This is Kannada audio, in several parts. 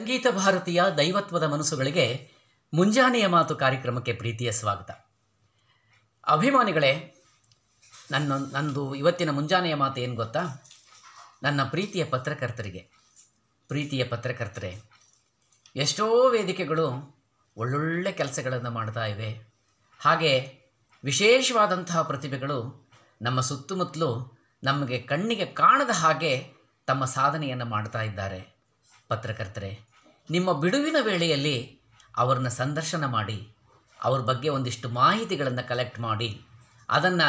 ಸಂಗೀತ ಭಾರತೀಯ ದೈವತ್ವದ ಮನಸ್ಸುಗಳಿಗೆ ಮುಂಜಾನೆಯ ಮಾತು ಕಾರ್ಯಕ್ರಮಕ್ಕೆ ಪ್ರೀತಿಯ ಸ್ವಾಗತ ಅಭಿಮಾನಿಗಳೇ ನನ್ನ ನಂದು ಇವತ್ತಿನ ಮುಂಜಾನೆಯ ಮಾತು ಏನು ಗೊತ್ತಾ ನನ್ನ ಪ್ರೀತಿಯ ಪತ್ರಕರ್ತರಿಗೆ ಪ್ರೀತಿಯ ಪತ್ರಕರ್ತರೆ ಎಷ್ಟೋ ವೇದಿಕೆಗಳು ಒಳ್ಳೊಳ್ಳೆ ಕೆಲಸಗಳನ್ನು ಮಾಡ್ತಾ ಇವೆ ಹಾಗೆ ವಿಶೇಷವಾದಂತಹ ಪ್ರತಿಭೆಗಳು ನಮ್ಮ ಸುತ್ತಮುತ್ತಲು ನಮಗೆ ಕಣ್ಣಿಗೆ ಕಾಣದ ಹಾಗೆ ತಮ್ಮ ಸಾಧನೆಯನ್ನು ಮಾಡ್ತಾ ಇದ್ದಾರೆ ಪತ್ರಕರ್ತರೆ ನಿಮ್ಮ ಬಿಡುವಿನ ವೇಳೆಯಲ್ಲಿ ಅವರನ್ನ ಸಂದರ್ಶನ ಮಾಡಿ ಅವ್ರ ಬಗ್ಗೆ ಒಂದಿಷ್ಟು ಮಾಹಿತಿಗಳನ್ನು ಕಲೆಕ್ಟ್ ಮಾಡಿ ಅದನ್ನು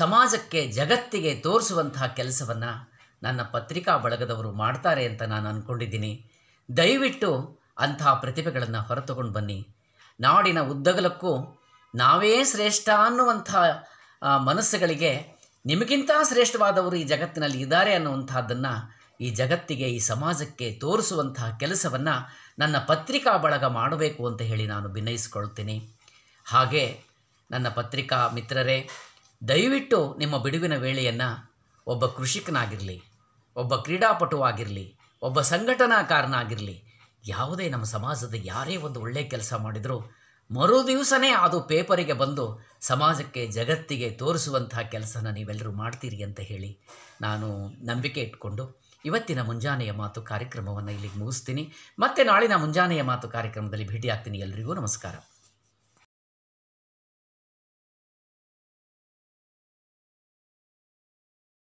ಸಮಾಜಕ್ಕೆ ಜಗತ್ತಿಗೆ ತೋರಿಸುವಂತಹ ಕೆಲಸವನ್ನು ನನ್ನ ಪತ್ರಿಕಾ ಬಳಗದವರು ಮಾಡ್ತಾರೆ ಅಂತ ನಾನು ಅಂದ್ಕೊಂಡಿದ್ದೀನಿ ದಯವಿಟ್ಟು ಅಂತಹ ಪ್ರತಿಭೆಗಳನ್ನು ಹೊರತುಕೊಂಡು ಬನ್ನಿ ನಾಡಿನ ಉದ್ದಗಲಕ್ಕೂ ನಾವೇ ಶ್ರೇಷ್ಠ ಅನ್ನುವಂಥ ಮನಸ್ಸುಗಳಿಗೆ ನಿಮಗಿಂತ ಶ್ರೇಷ್ಠವಾದವರು ಈ ಜಗತ್ತಿನಲ್ಲಿ ಇದ್ದಾರೆ ಅನ್ನುವಂಥದ್ದನ್ನು ಈ ಜಗತ್ತಿಗೆ ಈ ಸಮಾಜಕ್ಕೆ ತೋರಿಸುವಂತಹ ಕೆಲಸವನ್ನು ನನ್ನ ಪತ್ರಿಕಾ ಬಳಗ ಮಾಡಬೇಕು ಅಂತ ಹೇಳಿ ನಾನು ಭಿನಯಿಸ್ಕೊಳ್ತೀನಿ ಹಾಗೆ ನನ್ನ ಪತ್ರಿಕಾ ಮಿತ್ರರೇ ದಯವಿಟ್ಟು ನಿಮ್ಮ ಬಿಡುವಿನ ವೇಳೆಯನ್ನು ಒಬ್ಬ ಕೃಷಿಕನಾಗಿರಲಿ ಒಬ್ಬ ಆಗಿರಲಿ ಒಬ್ಬ ಸಂಘಟನಾಕಾರನಾಗಿರಲಿ ಯಾವುದೇ ನಮ್ಮ ಸಮಾಜದ ಯಾರೇ ಒಂದು ಒಳ್ಳೆಯ ಕೆಲಸ ಮಾಡಿದರೂ ಮರು ದಿವಸನೇ ಅದು ಪೇಪರಿಗೆ ಬಂದು ಸಮಾಜಕ್ಕೆ ಜಗತ್ತಿಗೆ ತೋರಿಸುವಂತಹ ಕೆಲಸನ ನೀವೆಲ್ಲರೂ ಮಾಡ್ತೀರಿ ಅಂತ ಹೇಳಿ ನಾನು ನಂಬಿಕೆ ಇಟ್ಕೊಂಡು ಇವತ್ತಿನ ಮುಂಜಾನೆಯ ಮಾತು ಕಾರ್ಯಕ್ರಮವನ್ನು ಇಲ್ಲಿಗೆ ಮುಗಿಸ್ತೀನಿ ಮತ್ತೆ ನಾಳಿನ ಮುಂಜಾನೆಯ ಮಾತು ಕಾರ್ಯಕ್ರಮದಲ್ಲಿ ಭೇಟಿಯಾಗ್ತೀನಿ ಎಲ್ರಿಗೂ ನಮಸ್ಕಾರ